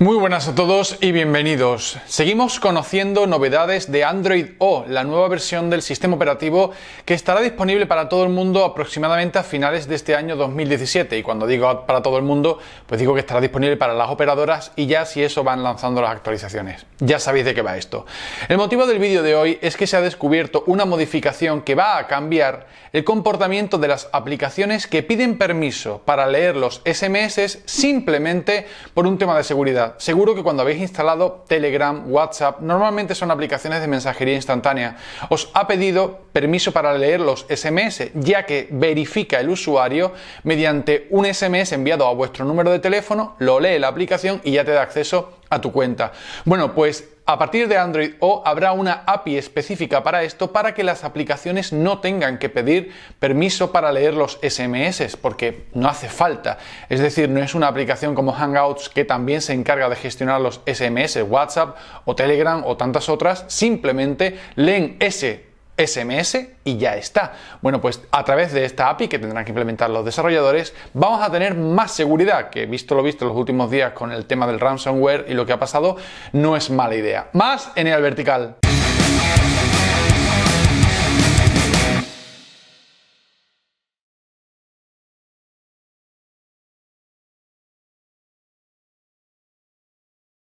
Muy buenas a todos y bienvenidos. Seguimos conociendo novedades de Android O, la nueva versión del sistema operativo que estará disponible para todo el mundo aproximadamente a finales de este año 2017. Y cuando digo para todo el mundo, pues digo que estará disponible para las operadoras y ya si eso van lanzando las actualizaciones. Ya sabéis de qué va esto. El motivo del vídeo de hoy es que se ha descubierto una modificación que va a cambiar el comportamiento de las aplicaciones que piden permiso para leer los SMS simplemente por un tema de seguridad. Seguro que cuando habéis instalado Telegram, WhatsApp, normalmente son aplicaciones de mensajería instantánea, os ha pedido permiso para leer los SMS, ya que verifica el usuario mediante un SMS enviado a vuestro número de teléfono, lo lee la aplicación y ya te da acceso a tu cuenta. Bueno, pues a partir de Android O habrá una API específica para esto para que las aplicaciones no tengan que pedir permiso para leer los SMS, porque no hace falta. Es decir, no es una aplicación como Hangouts que también se encarga de gestionar los SMS, WhatsApp o Telegram o tantas otras, simplemente leen ese SMS y ya está. Bueno, pues a través de esta API que tendrán que implementar los desarrolladores, vamos a tener más seguridad, que visto lo visto en los últimos días con el tema del ransomware y lo que ha pasado, no es mala idea. Más en el vertical.